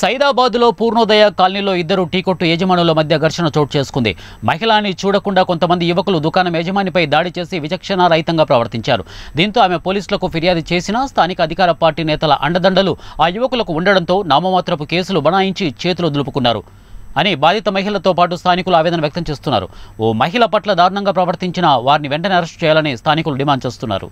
సైదాబాద్లో పూర్ణోదయ కాలనీలో ఇద్దరు టీకొట్టు యజమానుల మధ్య ఘర్షణ చోటు చేసుకుంది మహిళాని చూడకుండా కొంతమంది యువకులు దుకాణం యజమానిపై దాడి చేసి విచక్షణారహితంగా ప్రవర్తించారు దీంతో ఆమె పోలీసులకు ఫిర్యాదు చేసినా స్థానిక అధికార పార్టీ నేతల అండదండలు ఆ యువకులకు ఉండడంతో నామమాత్రపు కేసులు బనాయించి చేతులు దులుపుకున్నారు అని బాధిత మహిళతో పాటు స్థానికులు ఆవేదన వ్యక్తం చేస్తున్నారు ఓ మహిళ పట్ల దారుణంగా ప్రవర్తించిన వారిని వెంటనే అరెస్టు చేయాలని స్థానికులు డిమాండ్ చేస్తున్నారు